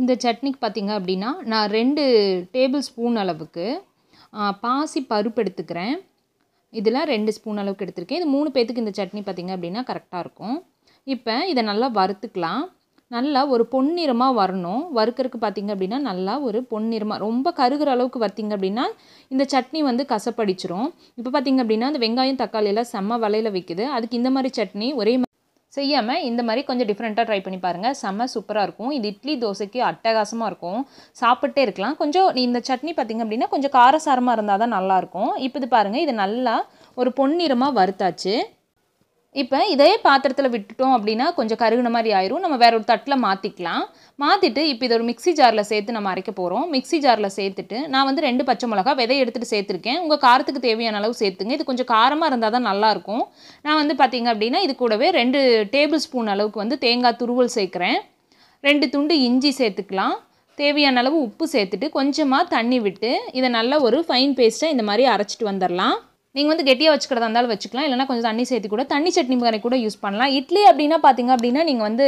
இந்த சட்னிக்கு பார்த்திங்க அப்படின்னா நான் ரெண்டு டேபிள் ஸ்பூன் அளவுக்கு பாசி பருப்பு எடுத்துக்கிறேன் இதில் ரெண்டு ஸ்பூன் அளவுக்கு எடுத்துருக்கேன் இது மூணு பேத்துக்கு இந்த சட்னி பார்த்திங்க அப்படின்னா கரெக்டாக இருக்கும் இப்போ இதை நல்லா வறுத்துக்கலாம் நல்லா ஒரு பொன்னிறமாக வரணும் வறுக்கிறதுக்கு பார்த்திங்க அப்படின்னா நல்லா ஒரு பொன்னிறமாக ரொம்ப கருகிற அளவுக்கு வத்திங்க அப்படின்னா இந்த சட்னி வந்து கசப்படிச்சிரும் இப்போ பார்த்திங்க அப்படின்னா அந்த வெங்காயம் தக்காளி எல்லாம் செம்ம வலையில் வைக்குது அதுக்கு இந்த மாதிரி சட்னி ஒரே செய்யாமல் இந்த மாதிரி கொஞ்சம் டிஃப்ரெண்ட்டாக ட்ரை பண்ணி பாருங்கள் செம்ம சூப்பராக இருக்கும் இது இட்லி தோசைக்கு அட்டகாசமாக இருக்கும் சாப்பிட்டே இருக்கலாம் கொஞ்சம் இந்த சட்னி பார்த்திங்க அப்படின்னா கொஞ்சம் காரசாரமாக இருந்தால் தான் நல்லாயிருக்கும் இப்போ இது பாருங்கள் இது நல்லா ஒரு பொன்னிறமாக வறுத்தாச்சு இப்போ இதே பாத்திரத்தில் விட்டுட்டோம் அப்படின்னா கொஞ்சம் கருகுன மாதிரி ஆயிரும் நம்ம வேற ஒரு தட்டில் மாற்றிக்கலாம் மாற்றிட்டு இப்போ இதை ஒரு மிக்சி ஜாரில் சேர்த்து நம்ம அரைக்க போகிறோம் மிக்சி ஜாரில் சேர்த்துட்டு நான் வந்து ரெண்டு பச்சை மிளகா விதை எடுத்துகிட்டு சேர்த்துருக்கேன் உங்கள் காரத்துக்கு தேவையான அளவு சேர்த்துங்க இது கொஞ்சம் காரமாக இருந்தால் தான் நல்லாயிருக்கும் நான் வந்து பார்த்திங்க அப்படின்னா இது கூடவே ரெண்டு டேபிள் ஸ்பூன் அளவுக்கு வந்து தேங்காய் துருவல் சேர்க்குறேன் ரெண்டு துண்டு இஞ்சி சேர்த்துக்கலாம் தேவையான அளவு உப்பு சேர்த்துட்டு கொஞ்சமாக தண்ணி விட்டு இதை நல்லா ஒரு ஃபைன் பேஸ்ட்டாக இந்த மாதிரி அரைச்சிட்டு வந்துடலாம் நீங்கள் வந்து கெட்டியாக வச்சுக்கிறதா இருந்தாலும் வச்சுக்கலாம் இல்லைனா கொஞ்சம் தண்ணி சேர்த்து கூட தண்ணி சட்னி மாதிரி கூட யூஸ் பண்ணலாம் இட்லி அப்படின்னா பார்த்தீங்க அப்படின்னா நீங்கள் வந்து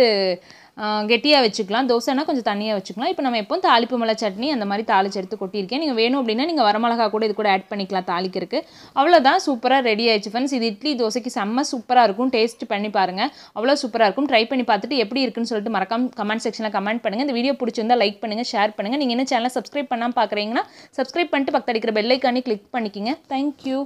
கெட்டியாக வச்சுக்கலாம் தோசைனா கொஞ்சம் தண்ணியாக வச்சுக்கலாம் இப்போ நம்ம எப்போவும் தாளிப்பு மிளகா சட்னி அந்த மாதிரி தாளிச்சு எடுத்து கொட்டியிருக்கேன் நீங்கள் வேணும் அப்படின்னா நீங்கள் வரமிளகா கூட இது கூட ஆட் பண்ணிக்கலாம் தாளிக்கிறதுக்கு அவ்வளோதான் சூப்பராக ரெடி ஆயிடுச்சு ஃப்ரெண்ட்ஸ் இது இட்லி தோசைக்கு செம்ம சூப்பராக இருக்கும் டேஸ்ட் பண்ணி பாருங்கள் அவ்வளோ சூப்பராக இருக்கும் ட்ரை பண்ணி பார்த்துட்டு எப்படி இருக்குன்னு சொல்லிட்டு மறக்காம கமெண்ட் செக்ஷனில் கமெண்ட் பண்ணுங்கள் இந்த வீடியோ பிடிச்சிருந்தால் லைக் பண்ணுங்கள் ஷேர் பண்ணுங்கள் நீங்கள் என்ன சேனலை சப்ஸ்கிரைப் பண்ணாமல் பார்க்குறீங்கன்னா சப்ஸ்கிரைப் பண்ணிட்டு பக்கத்தில் இருக்கிற பெல்லைக்கானே கிளிக் பண்ணிக்கிங்க தேங்க்யூ